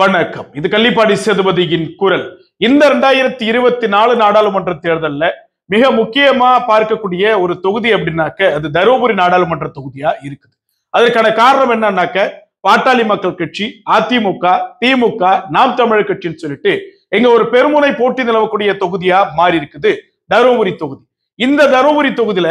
வணக்கம் இது கள்ளிப்பாடி சேதுபதியின் குரல் இந்த ரெண்டாயிரத்தி இருபத்தி நாலு நாடாளுமன்ற தேர்தலில் மிக முக்கியமா பார்க்கக்கூடிய ஒரு தொகுதி அப்படின்னாக்க அது தருமபுரி நாடாளுமன்ற தொகுதியா இருக்குது அதற்கான காரணம் என்னன்னாக்க பாட்டாளி மக்கள் கட்சி அதிமுக திமுக நாம் தமிழர் கட்சின்னு சொல்லிட்டு எங்க ஒரு பெருமுனை போட்டி நிலவக்கூடிய தொகுதியா மாறி இருக்குது தருமபுரி தொகுதி இந்த தருமபுரி தொகுதியில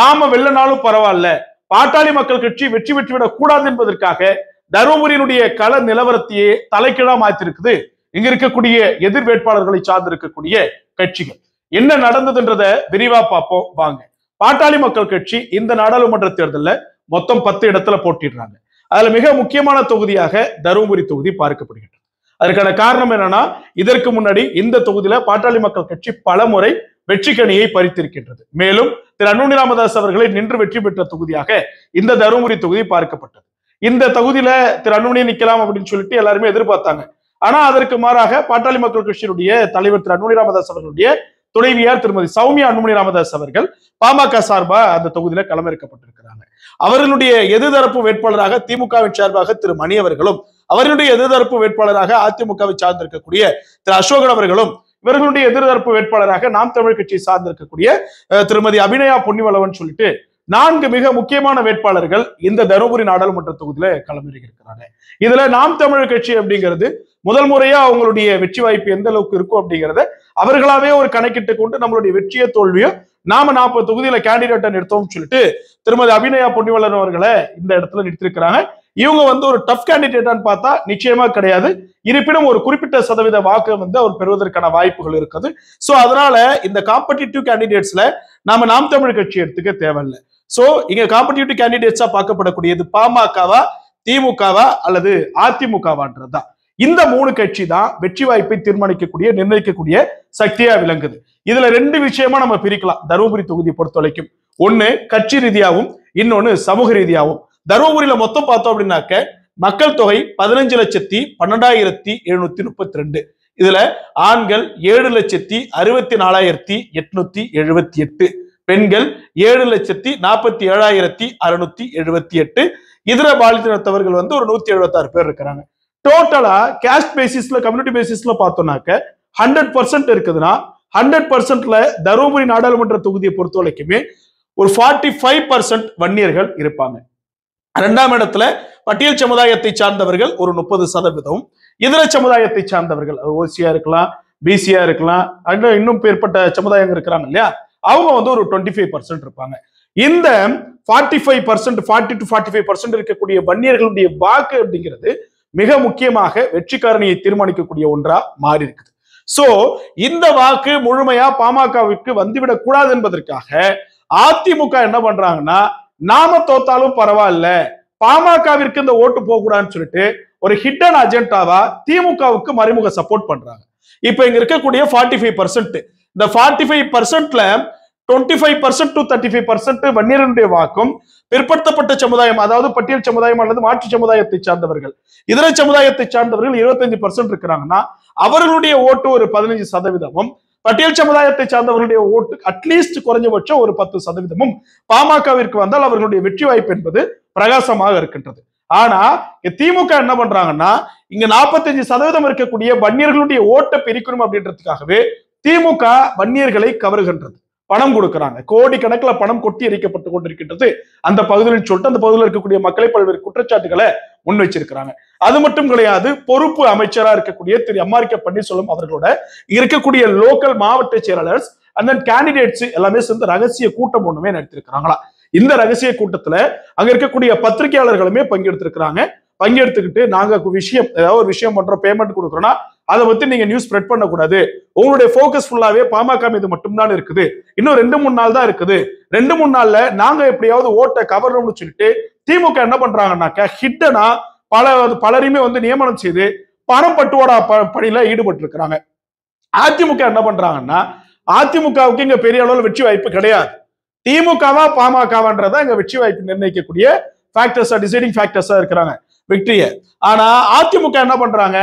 நாம வெள்ளனாலும் பரவாயில்ல பாட்டாளி மக்கள் கட்சி வெற்றி பெற்றுவிடக் கூடாது என்பதற்காக தருமபுரியினுடைய கள நிலவரத்தையே தலைக்கிழா மாத்திருக்குது இங்க இருக்கக்கூடிய எதிர் வேட்பாளர்களை சார்ந்து இருக்கக்கூடிய கட்சிகள் என்ன நடந்ததுன்றத விரிவா பார்ப்போம் வாங்க பாட்டாளி மக்கள் கட்சி இந்த நாடாளுமன்ற தேர்தலில் மொத்தம் பத்து இடத்துல போட்டிடுறாங்க அதுல மிக முக்கியமான தொகுதியாக தருமபுரி தொகுதி பார்க்கப்படுகின்றது அதற்கான காரணம் என்னன்னா இதற்கு முன்னாடி இந்த தொகுதியில பாட்டாளி மக்கள் கட்சி பல முறை கணியை பறித்திருக்கின்றது மேலும் திரு அன்புமணி ராமதாஸ் அவர்களை நின்று வெற்றி பெற்ற தொகுதியாக இந்த தருமபுரி தொகுதி பார்க்கப்பட்டது இந்த தொகுதியில திரு அன்புமணியை நிக்கலாம் அப்படின்னு சொல்லிட்டு எல்லாருமே எதிர்பார்த்தாங்க ஆனா அதற்கு மாறாக பாட்டாளி மக்கள் கட்சியினுடைய தலைவர் திரு அன்புமணி ராமதாஸ் அவர்களுடைய துணைவியார் திருமதி சௌமியா அன்புமணி ராமதாஸ் அவர்கள் பாமக சார்பா அந்த தொகுதியில களமிறக்கப்பட்டிருக்கிறாங்க அவர்களுடைய எதிர்தரப்பு வேட்பாளராக திமுகவின் சார்பாக திரு மணி அவர்களும் அவர்களுடைய எதிர்தரப்பு வேட்பாளராக அதிமுகவை சார்ந்திருக்கக்கூடிய திரு அசோகன் அவர்களும் இவர்களுடைய எதிர்தரப்பு வேட்பாளராக நாம் தமிழ் கட்சியை சார்ந்திருக்கக்கூடிய திருமதி அபிநயா பொன்னிவளவன் சொல்லிட்டு நான்கு மிக முக்கியமான வேட்பாளர்கள் இந்த தருமபுரி நாடாளுமன்ற தொகுதியில களமிறங்கி இருக்கிறாங்க இதுல நாம் தமிழர் கட்சி அப்படிங்கிறது முதல் முறையா அவங்களுடைய வெற்றி வாய்ப்பு எந்த அளவுக்கு இருக்கும் அப்படிங்கிறத அவர்களாவே ஒரு கணக்கிட்டு கொண்டு நம்மளுடைய வெற்றியை தோல்வியோ நாம நாற்பது தொகுதியில கேண்டிடேட்டை நிறுத்தோம்னு சொல்லிட்டு திருமதி அபிநயா பொன்னிவளன் அவர்களை இந்த இடத்துல நிறுத்திருக்கிறாங்க இவங்க வந்து ஒரு டஃப் கேண்டிடேட்டான்னு பார்த்தா நிச்சயமா கிடையாது இருப்பினும் ஒரு குறிப்பிட்ட சதவீத வாக்கு வந்து அவர் பெறுவதற்கான வாய்ப்புகள் இருக்குது ஸோ அதனால இந்த காம்படிட்டிவ் கேண்டிடேட்ஸ்ல நாம நாம் தமிழ் கட்சி எடுத்துக்க தேவையில்லை ஸோ இங்க காம்படிட்டிவ் கேண்டிடேட்ஸா பார்க்கப்படக்கூடியது பாமகவா திமுகவா அல்லது அதிமுகவான்றதா இந்த மூணு கட்சி தான் வெற்றி வாய்ப்பை தீர்மானிக்கக்கூடிய நிர்ணயிக்கக்கூடிய சக்தியா விளங்குது இதுல ரெண்டு விஷயமா நம்ம பிரிக்கலாம் தருமபுரி தொகுதி பொறுத்த வரைக்கும் ஒன்னு கட்சி ரீதியாகவும் இன்னொன்னு சமூக ரீதியாகவும் தருமபுரியில மொத்தம் பார்த்தோம் அப்படின்னாக்க மக்கள் தொகை பதினஞ்சு லட்சத்தி பன்னெண்டாயிரத்தி எழுநூத்தி முப்பத்தி ரெண்டு இதுல ஆண்கள் ஏழு லட்சத்தி அறுபத்தி நாலாயிரத்தி எட்நூத்தி எழுபத்தி எட்டு பெண்கள் ஏழு லட்சத்தி நாற்பத்தி ஏழாயிரத்தி அறுநூத்தி எழுபத்தி எட்டு இதர பாலித்தினத்தவர்கள் வந்து ஒரு நூத்தி எழுபத்தாறு பேர் இருக்கிறாங்க டோட்டலா கேஸ்ட் பேசிஸ்ல கம்யூனிட்டி பேசிஸ்ல பார்த்தோம்னாக்க ஹண்ட்ரட் பர்சன்ட் இருக்குதுன்னா ஹண்ட்ரட் பர்சன்ட்ல தருமபுரி நாடாளுமன்ற தொகுதியை பொறுத்த வரைக்குமே ஒரு ஃபார்ட்டி ஃபைவ் பர்சன்ட் வன்னியர்கள் இருப்பாங்க இரண்டாம் இடத்துல பட்டியல் சமுதாயத்தை சார்ந்தவர்கள் ஒரு முப்பது சதவீதம் இதர சமுதாயத்தை சார்ந்தவர்கள் ஓசியா இருக்கலாம் பிசியா இருக்கலாம் இன்னும் பேர்பட்ட சமுதாயம் இருக்கிறாங்க இல்லையா அவங்க வந்து ஒரு டுவெண்ட்டி ஃபைவ் பர்சன்ட் இருப்பாங்க இந்த forty five percent forty to forty five percent இருக்கக்கூடிய வன்னியர்களுடைய வாக்கு அப்படிங்கிறது மிக முக்கியமாக வெற்றிக்காரணியை தீர்மானிக்கக்கூடிய ஒன்றா மாறி இருக்குது சோ இந்த வாக்கு முழுமையா பாமகவுக்கு வந்துவிடக் கூடாது என்பதற்காக அதிமுக என்ன பண்றாங்கன்னா நாம தோத்தாலும் பரவாயில்ல பாமகவிற்கு இந்த ஓட்டு போகக்கூடாதுன்னு சொல்லிட்டு ஒரு ஹிட்டன் அஜெண்டாவா திமுகவுக்கு மறைமுக சப்போர்ட் பண்றாங்க இப்ப இங்க இருக்கக்கூடிய ஃபார்ட்டி ஃபைவ் பர்சன்ட் இந்த ஃபார்ட்டி ஃபைவ் பர்சன்ட்ல twenty five percent to thirty five percent வன்னியருடைய வாக்கும் பிற்படுத்தப்பட்ட சமுதாயம் அதாவது பட்டியல் சமுதாயம் அல்லது மாற்று சமுதாயத்தை சார்ந்தவர்கள் இதர சமுதாயத்தை சார்ந்தவர்கள் இருபத்தஞ்சு பர்சன்ட் இருக்கிறாங்கன்னா அவர்களுடைய ஓட்டு ஒரு பதினஞ்சு சதவீதமும் பட்டியல் சமுதாயத்தை சார்ந்தவர்களுடைய ஓட்டு அட்லீஸ்ட் குறைஞ்சபட்சம் ஒரு பத்து சதவீதமும் பாமகவிற்கு வந்தால் அவர்களுடைய வெற்றி வாய்ப்பு என்பது பிரகாசமாக இருக்கின்றது ஆனா திமுக என்ன பண்றாங்கன்னா இங்க நாற்பத்தஞ்சு சதவீதம் இருக்கக்கூடிய வன்னியர்களுடைய ஓட்டை பிரிக்கணும் அப்படின்றதுக்காகவே திமுக வன்னியர்களை கவருகின்றது பணம் கொடுக்கறாங்க கோடி கணக்கில் பணம் கொட்டி எரிக்கப்பட்டு கொண்டிருக்கின்றது அந்த பகுதியில் சொல்லிட்டு அந்த பகுதியில் இருக்கக்கூடிய மக்களை பல்வேறு குற்றச்சாட்டுகளை முன் வச்சிருக்கிறாங்க அது மட்டும் கிடையாது பொறுப்பு அமைச்சரா இருக்கக்கூடிய திரு எம்ஆர் கே பன்னீர்செல்வம் அவர்களோட இருக்கக்கூடிய லோக்கல் மாவட்ட செயலாளர் அண்ட் தென் கேண்டிடேட்ஸ் எல்லாமே சேர்ந்து ரகசிய கூட்டம் ஒண்ணுமே நடத்திருக்கிறாங்களா இந்த ரகசிய கூட்டத்துல அங்க இருக்கக்கூடிய பத்திரிகையாளர்களுமே பங்கெடுத்திருக்கிறாங்க பங்கெடுத்துக்கிட்டு நாங்க விஷயம் ஏதாவது ஒரு விஷயம் பண்றோம் பேமெண்ட் கொடுக்குறோம்னா அதை பத்தி நீங்க நியூஸ் ஸ்ப்ரெட் பண்ணக்கூடாது உங்களுடைய போக்கஸ் ஃபுல்லாவே பாமக மீது மட்டும்தான் இருக்குது இன்னும் ரெண்டு மூணு நாள் தான் இருக்குது ரெண்டு மூணு நாள்ல நாங்க எப்படியாவது ஓட்டை கவர்றோம்னு சொல்லிட்டு திமுக என்ன பண்றாங்கன்னாக்க ஹிட்டனா பல பலரையுமே வந்து நியமனம் செய்து பணம் பட்டுவாடா பணியில ஈடுபட்டு இருக்கிறாங்க அதிமுக என்ன பண்றாங்கன்னா அதிமுகவுக்கு இங்க பெரிய அளவில் வெற்றி வாய்ப்பு கிடையாது திமுகவா பாமகவான்றதா இங்க வெற்றி வாய்ப்பு நிர்ணயிக்கக்கூடிய ஃபேக்டர்ஸா டிசைடிங் ஃபேக்டர்ஸா இருக்கிறாங்க வெற்றியை ஆனா அதிமுக என்ன பண்றாங்க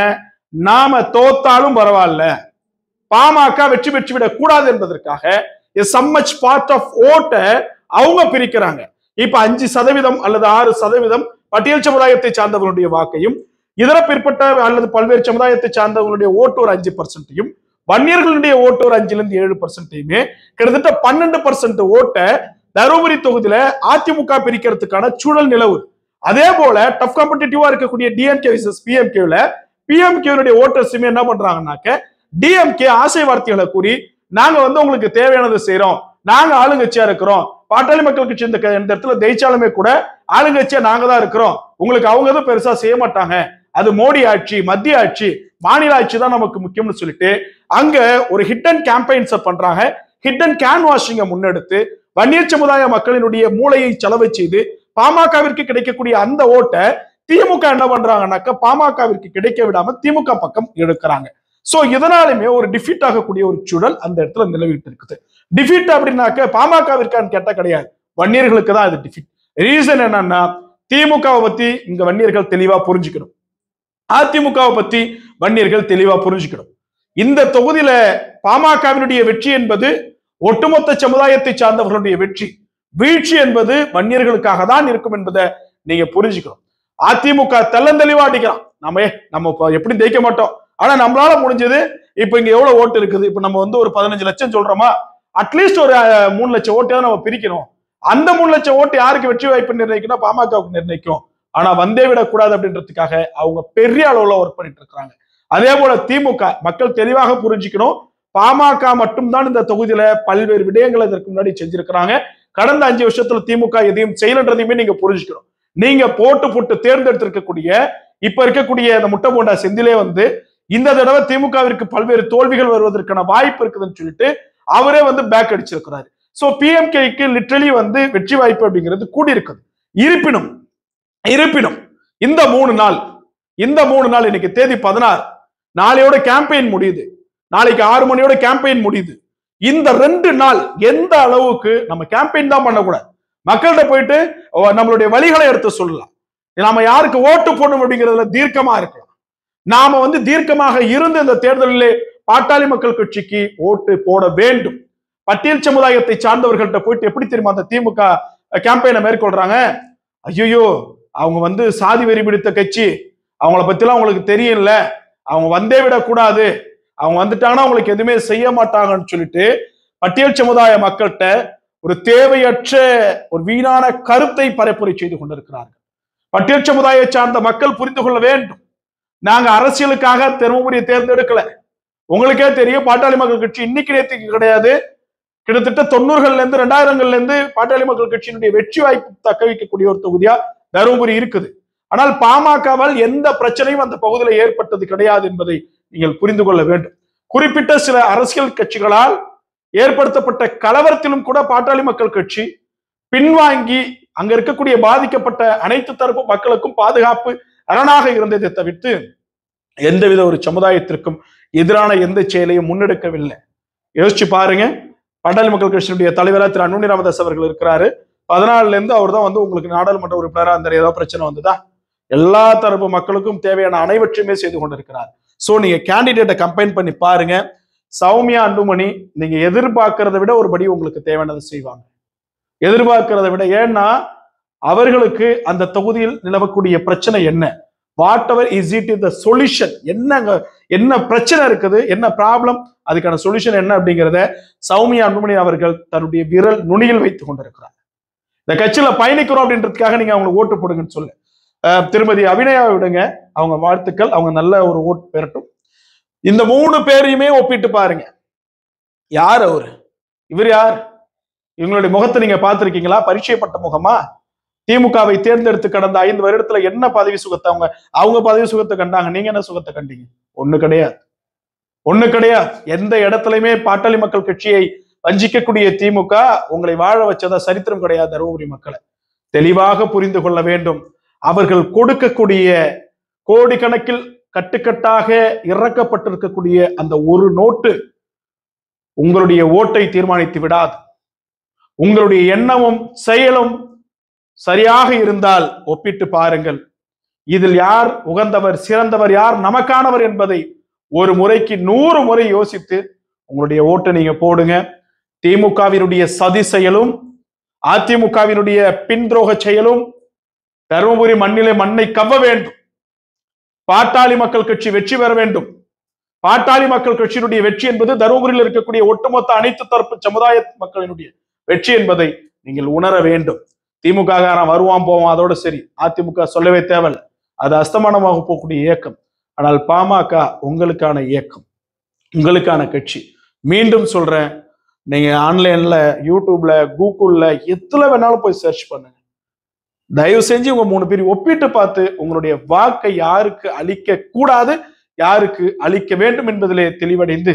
நாம தோத்தாலும் பரவாயில்ல பாமக வெற்றி பெற்று விட கூடாது என்பதற்காக பார்ட் ஆஃப் ஓட்டை அவங்க பிரிக்கிறாங்க இப்ப அஞ்சு சதவீதம் அல்லது ஆறு சதவீதம் பட்டியல் சமுதாயத்தை சார்ந்தவர்களுடைய வாக்கையும் இதர பிற்பட்ட அல்லது பல்வேறு சமுதாயத்தை சார்ந்தவங்களுடைய ஓட்டு ஒரு அஞ்சு பர்சன்ட்டையும் வன்னியர்களுடைய ஓட்டு ஒரு அஞ்சுல இருந்து ஏழு பர்சன்ட்டையுமே கிட்டத்தட்ட பன்னெண்டு பர்சன்ட் ஓட்ட தருமபுரி தொகுதியில அதிமுக பிரிக்கிறதுக்கான சூழல் நிலவு அதே போல டஃப் காம்படிட்டிவா இருக்கக்கூடிய டிஎம்கே விசஸ் பிஎம்கேல பிஎம்கேனுடைய ஓட்டர்ஸுமே என்ன பண்றாங்கன்னாக்க டிஎம்கே ஆசை வார்த்தைகளை கூறி நாங்க வந்து உங்களுக்கு தேவையானதை செய்யறோம் நாங்க ஆளுங்கட்சியா இருக்கிறோம் பாட்டாளி மக்கள் கட்சி இந்த இடத்துல ஜெயிச்சாலுமே கூட ஆளுங்கட்சியா நாங்க தான் இருக்கிறோம் உங்களுக்கு அவங்க தான் பெருசா செய்ய மாட்டாங்க அது மோடி ஆட்சி மத்திய ஆட்சி மாநில ஆட்சி தான் நமக்கு முக்கியம்னு சொல்லிட்டு அங்க ஒரு ஹிட் அண்ட் கேம்பெயின்ஸை பண்றாங்க ஹிட் அண்ட் கேன் வாஷிங்கை முன்னெடுத்து வன்னியர் சமுதாய மக்களினுடைய மூளையை செலவு செய்து பாமகவிற்கு கிடைக்கக்கூடிய அந்த ஓட்டை திமுக என்ன பண்றாங்கன்னாக்க பாமகவிற்கு கிடைக்க விடாம திமுக பக்கம் எடுக்கிறாங்க சோ இதனாலுமே ஒரு டிஃபீட் ஆகக்கூடிய ஒரு சூழல் அந்த இடத்துல நிலவிட்டு இருக்குது டிஃபீட் அப்படின்னாக்க பாமகவிற்கான்னு கேட்டா கிடையாது வன்னியர்களுக்கு தான் அது டிஃபீட் ரீசன் என்னன்னா திமுகவை பத்தி இங்க வன்னியர்கள் தெளிவா புரிஞ்சுக்கணும் அதிமுகவை பத்தி வன்னியர்கள் தெளிவா புரிஞ்சுக்கணும் இந்த தொகுதியில பாமகவினுடைய வெற்றி என்பது ஒட்டுமொத்த சமுதாயத்தை சார்ந்தவர்களுடைய வெற்றி வீழ்ச்சி என்பது வன்னியர்களுக்காக தான் இருக்கும் என்பதை நீங்க புரிஞ்சுக்கணும் அதிமுக தெள்ளந்தெளிவா அடிக்கிறான் நம்ம நம்ம எப்படி ஜெயிக்க மாட்டோம் ஆனா நம்மளால முடிஞ்சது இப்ப இங்க எவ்வளவு ஓட்டு இருக்குது இப்ப நம்ம வந்து ஒரு பதினஞ்சு லட்சம் சொல்றோமா அட்லீஸ்ட் ஒரு மூணு லட்சம் ஓட்டை நம்ம பிரிக்கணும் அந்த மூணு லட்சம் ஓட்டு யாருக்கு வெற்றி வாய்ப்பு நிர்ணயிக்கணும் பாமகவுக்கு நிர்ணயிக்கும் ஆனா வந்தே விடக்கூடாது அப்படின்றதுக்காக அவங்க பெரிய அளவுல ஒர்க் பண்ணிட்டு இருக்கிறாங்க அதே போல திமுக மக்கள் தெளிவாக புரிஞ்சுக்கணும் பாமக மட்டும்தான் இந்த தொகுதியில பல்வேறு விடயங்களை இதற்கு முன்னாடி செஞ்சிருக்கிறாங்க கடந்த அஞ்சு வருஷத்துல திமுக எதையும் செய்யலன்றதையுமே நீங்க புரிஞ்சுக்கணும் நீங்க போட்டு போட்டு தேர்ந்தெடுத்திருக்கக்கூடிய இப்ப இருக்கக்கூடிய இந்த முட்டை போண்டா செந்திலே வந்து இந்த தடவை திமுகவிற்கு பல்வேறு தோல்விகள் வருவதற்கான வாய்ப்பு இருக்குதுன்னு சொல்லிட்டு அவரே வந்து பேக் அடிச்சிருக்கிறாரு சோ பிஎம்கேக்கு லிட்ரலி வந்து வெற்றி வாய்ப்பு அப்படிங்கிறது கூடி இருப்பினும் இருப்பினும் இந்த மூணு நாள் இந்த மூணு நாள் இன்னைக்கு தேதி பதினாறு நாளையோட கேம்பெயின் முடியுது நாளைக்கு ஆறு மணியோட கேம்பெயின் முடியுது இந்த ரெண்டு நாள் எந்த அளவுக்கு நம்ம கேம்பெயின் தான் பண்ணக்கூடாது மக்கள்கிட்ட போயிட்டு நம்மளுடைய வழிகளை எடுத்து சொல்லலாம் நாம யாருக்கு ஓட்டு போடணும் அப்படிங்கிறதுல தீர்க்கமா இருக்கலாம் நாம வந்து தீர்க்கமாக இருந்து இந்த தேர்தலிலே பாட்டாளி மக்கள் கட்சிக்கு ஓட்டு போட வேண்டும் பட்டியல் சமுதாயத்தை சார்ந்தவர்கள்ட்ட போயிட்டு எப்படி தெரியுமா அந்த திமுக கேம்பெயினை மேற்கொள்றாங்க ஐயோ அவங்க வந்து சாதி வெறி பிடித்த கட்சி அவங்கள பத்திலாம் அவங்களுக்கு தெரியல அவங்க வந்தே விடக்கூடாது அவங்க வந்துட்டாங்கன்னா அவங்களுக்கு எதுவுமே செய்ய மாட்டாங்கன்னு சொல்லிட்டு பட்டியல் சமுதாய மக்கள்கிட்ட ஒரு தேவையற்ற ஒரு வீணான கருத்தை பரப்புரை செய்து கொண்டிருக்கிறார்கள் பட்டியல் சமுதாய சார்ந்த மக்கள் புரிந்து கொள்ள வேண்டும் நாங்க அரசியலுக்காக தருமபுரியை தேர்ந்தெடுக்கல உங்களுக்கே தெரியும் பாட்டாளி மக்கள் கட்சி இன்னைக்கு நேற்றுக்கு கிடையாது கிட்டத்தட்ட தொண்ணூறுகள்ல இருந்து ரெண்டாயிரங்கள்ல இருந்து பாட்டாளி மக்கள் கட்சியினுடைய வெற்றி வாய்ப்பு தக்க வைக்கக்கூடிய ஒரு தொகுதியா தருமபுரி இருக்குது ஆனால் பாமகவால் எந்த பிரச்சனையும் அந்த பகுதியில் ஏற்பட்டது கிடையாது என்பதை நீங்கள் புரிந்து கொள்ள வேண்டும் குறிப்பிட்ட சில அரசியல் கட்சிகளால் ஏற்படுத்தப்பட்ட கலவரத்திலும் கூட பாட்டாளி மக்கள் கட்சி பின்வாங்கி அங்க இருக்கக்கூடிய பாதிக்கப்பட்ட அனைத்து தரப்பு மக்களுக்கும் பாதுகாப்பு அரணாக இருந்ததை தவிர்த்து எந்தவித ஒரு சமுதாயத்திற்கும் எதிரான எந்த செயலையும் முன்னெடுக்கவில்லை யோசிச்சு பாருங்க பாட்டாளி மக்கள் கட்சியினுடைய தலைவராக திரு அன்புமணி ராமதாஸ் அவர்கள் இருக்கிறாரு பதினாலுல இருந்து அவர் தான் வந்து உங்களுக்கு நாடாளுமன்ற உறுப்பினராக அந்த ஏதோ பிரச்சனை வந்ததா எல்லா தரப்பு மக்களுக்கும் தேவையான அனைவற்றையுமே செய்து கொண்டிருக்கிறார் சோ நீங்க கேண்டிடேட்டை கம்பைன் பண்ணி பாருங்க சௌமியா அன்புமணி நீங்க எதிர்பார்க்கறத விட ஒரு படி உங்களுக்கு தேவையானதை செய்வாங்க எதிர்பார்க்கறத விட ஏன்னா அவர்களுக்கு அந்த தொகுதியில் நிலவக்கூடிய பிரச்சனை என்ன whatever is it is the solution என்ன என்ன பிரச்சனை இருக்குது என்ன ப்ராப்ளம் அதுக்கான சொல்யூஷன் என்ன அப்படிங்கிறத சௌமியா அன்புமணி அவர்கள் தன்னுடைய விரல் நுனியில் வைத்துக் கொண்டிருக்கிறார் இந்த கட்சியில பயணிக்கிறோம் அப்படின்றதுக்காக நீங்க அவங்களுக்கு ஓட்டு போடுங்கன்னு சொல்லு திருமதி அபிநயா விடுங்க அவங்க வாழ்த்துக்கள் அவங்க நல்ல ஒரு ஓட்டு பெறட்டும் இந்த மூணு பேரையுமே ஒப்பிட்டு பாருங்க யார் அவரு இவர் யார் இவங்களுடைய முகத்தை நீங்க பார்த்திருக்கீங்களா பரிச்சயப்பட்ட முகமா திமுகவை தேர்ந்தெடுத்து கடந்த ஐந்து வருடத்துல என்ன பதவி சுகத்தை அவங்க அவங்க பதவி சுகத்தை கண்டாங்க நீங்க என்ன சுகத்தை கண்டீங்க ஒண்ணு கிடையாது ஒண்ணு கிடையாது எந்த இடத்துலயுமே பாட்டாளி மக்கள் கட்சியை வஞ்சிக்கக்கூடிய திமுக உங்களை வாழ வச்சதா சரித்திரம் கிடையாது தருமபுரி மக்களை தெளிவாக புரிந்து கொள்ள வேண்டும் அவர்கள் கொடுக்கக்கூடிய கோடிக்கணக்கில் கட்டுக்கட்டாக இறக்கப்பட்டிருக்கக்கூடிய அந்த ஒரு நோட்டு உங்களுடைய ஓட்டை தீர்மானித்து விடாது உங்களுடைய எண்ணமும் செயலும் சரியாக இருந்தால் ஒப்பிட்டு பாருங்கள் இதில் யார் உகந்தவர் சிறந்தவர் யார் நமக்கானவர் என்பதை ஒரு முறைக்கு நூறு முறை யோசித்து உங்களுடைய ஓட்டை நீங்க போடுங்க திமுகவினுடைய சதி செயலும் அதிமுகவினுடைய பின் துரோக செயலும் தருமபுரி மண்ணிலே மண்ணை கவ்வ வேண்டும் பாட்டாளி மக்கள் கட்சி வெற்றி பெற வேண்டும் பாட்டாளி மக்கள் கட்சியினுடைய வெற்றி என்பது தருமபுரியில் இருக்கக்கூடிய ஒட்டுமொத்த அனைத்து தரப்பு சமுதாய மக்களினுடைய வெற்றி என்பதை நீங்கள் உணர வேண்டும் திமுக காரன் வருவான் போவான் அதோட சரி அதிமுக சொல்லவே தேவை அது அஸ்தமானமாக போகக்கூடிய இயக்கம் ஆனால் பாமக உங்களுக்கான இயக்கம் உங்களுக்கான கட்சி மீண்டும் சொல்றேன் நீங்க ஆன்லைன்ல யூடியூப்ல கூகுள்ல எதுல வேணாலும் போய் சர்ச் பண்ணுங்க தயவு செஞ்சு உங்க மூணு பேரையும் ஒப்பிட்டு பார்த்து உங்களுடைய வாக்கை யாருக்கு அளிக்க கூடாது யாருக்கு அளிக்க வேண்டும் என்பதிலே தெளிவடைந்து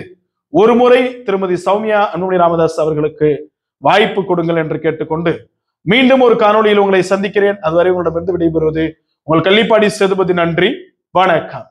ஒரு முறை திருமதி சௌமியா அன்புமணி ராமதாஸ் அவர்களுக்கு வாய்ப்பு கொடுங்கள் என்று கேட்டுக்கொண்டு மீண்டும் ஒரு காணொலியில் உங்களை சந்திக்கிறேன் அதுவரை உங்களிடமிருந்து விடைபெறுவது உங்கள் கள்ளிப்பாடி சேதுபதி நன்றி வணக்கம்